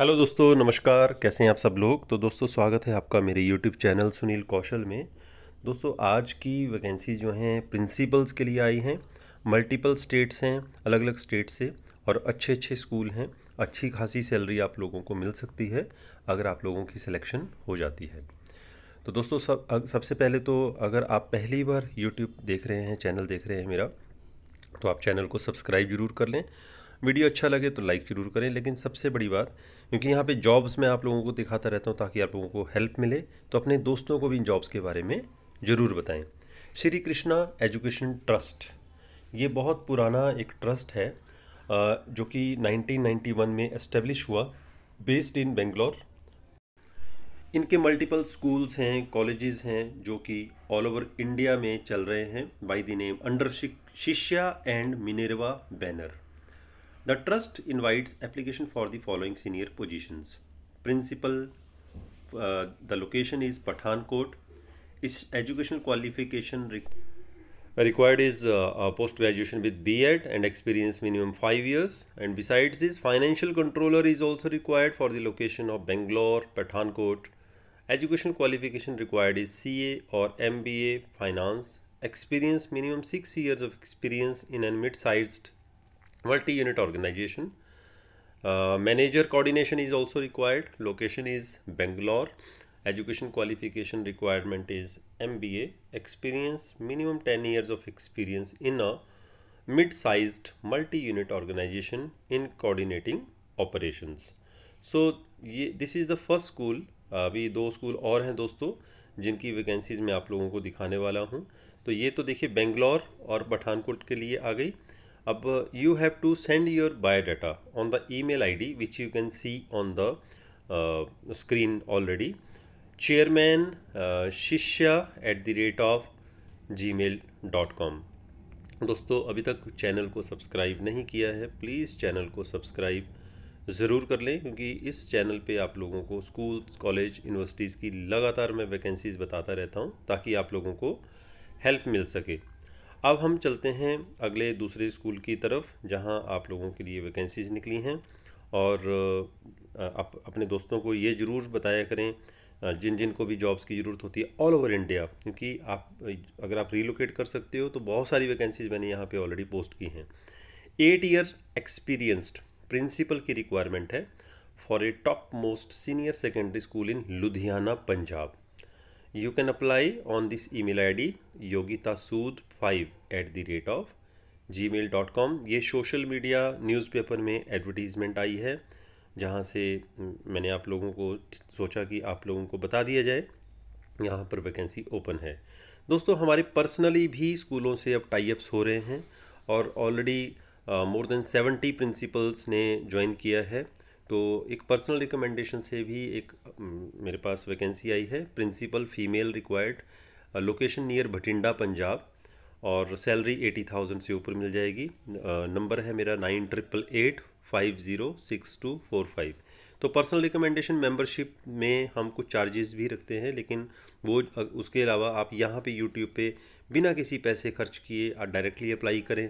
Hello दोस्तों नमस्कार कैसे हैं आप सब लोग तो दोस्तों स्वागत है आपका मेरे यूट्यूब चैनल सुनील कौशल में दोस्तों आज की वैकेंसी जो हैं प्रिंसिपल्स के लिए आई हैं मल्टीपल स्टेट्स हैं अलग अलग स्टेट से और अच्छे अच्छे स्कूल हैं अच्छी खासी सैलरी आप लोगों को मिल सकती है अगर आप लोगों की सिलेक्शन हो जाती है तो दोस्तों सब सबसे पहले तो अगर आप पहली बार यूट्यूब देख रहे हैं चैनल देख रहे हैं मेरा तो आप चैनल को सब्सक्राइब जरूर कर लें वीडियो अच्छा लगे तो लाइक ज़रूर करें लेकिन सबसे बड़ी बात क्योंकि यहाँ पे जॉब्स मैं आप लोगों को दिखाता रहता हूँ ताकि आप लोगों को हेल्प मिले तो अपने दोस्तों को भी इन जॉब्स के बारे में ज़रूर बताएं श्री कृष्णा एजुकेशन ट्रस्ट ये बहुत पुराना एक ट्रस्ट है जो कि 1991 में एस्टेब्लिश हुआ बेस्ड इन बेंगलोर इनके मल्टीपल स्कूल्स हैं कॉलेजेस हैं जो कि ऑल ओवर इंडिया में चल रहे हैं by the name under Shishya and Minerva banner The trust invites application for the following senior positions. Principal, uh, the location is Pathankot. Its educational qualification required is uh, post graduation with B.Ed and experience minimum 5 years. And besides this, financial controller is also required for the location of Bangalore, Pathankot. Educational qualification required is CA or MBA Finance. Experience minimum 6 years of experience in a mid sized multi unit organization manager coordination is also required location is Bangalore education qualification requirement is M B experience minimum ten years of experience in a mid size multi unit organization in coordinating operation so ये this is the first school अभी दो school और हैं दोस्तों जिनकी vacancies मैं आप लोगों को दिखाने वाला हूँ तो ये तो देखिए बेंगलोर और पठानकोट के लिए आ गई अब you have to send your data on the email I D which you can see on the screen already chairman Shishya at the rate of Gmail dot com दोस्तों अभी तक चैनल को सब्सक्राइब नहीं किया है please channel को subscribe ज़रूर कर लें क्योंकि इस चैनल पे आप लोगों को स्कूल कॉलेज यूनिवर्सिटीज़ की लगातार मैं वैकेंसीज़ बताता रहता हूँ ताकि आप लोगों को हेल्प मिल सके अब हम चलते हैं अगले दूसरे स्कूल की तरफ जहां आप लोगों के लिए वैकेंसीज निकली हैं और आप अपने दोस्तों को ये ज़रूर बताया करें जिन जिन को भी जॉब्स की ज़रूरत होती है ऑल ओवर इंडिया क्योंकि आप अगर आप रीलोकेट कर सकते हो तो बहुत सारी वैकेंसीज मैंने यहाँ पे ऑलरेडी पोस्ट की हैं एट ईयर एक्सपीरियंस्ड प्रिंसिपल की रिक्वायरमेंट है for a top most senior secondary school in Ludhiana Punjab you can apply on this I D Yogita Sood five at the rate of Gmail dot com ये social media newspaper में advertisement आई है जहाँ से हम्म, मैंने आप लोगों को सोचा कि आप लोगों को बता दिया जाए यहाँ पर वैकेंसी ओपन है दोस्तों हमारे पर्सनली भी स्कूलों से अब टाइप्स हो रहे हैं और already more than seventy principals ने ज्वाइन किया है तो एक पर्सनल रिकमेंडेशन से भी एक मेरे पास वैकेंसी आई है principal female required location near Bathinda Punjab और सैलरी एटी थाउजेंड से ऊपर मिल जाएगी नंबर है मेरा nine triple eight five zero six two four five तो पर्सनल रिकमेंडेशन मेंबरशिप में हम कुछ चार्जेस भी रखते हैं लेकिन वो उसके अलावा आप यहाँ पे यूट्यूब पे बिना किसी पैसे खर्च किए आप डायरेक्टली अप्लाई करें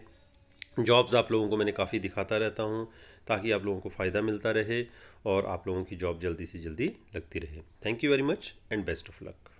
जॉब्स आप लोगों को मैंने काफ़ी दिखाता रहता हूँ ताकि आप लोगों को फ़ायदा मिलता रहे और आप लोगों की जॉब जल्दी से जल्दी लगती रहे thank you very much and best of luck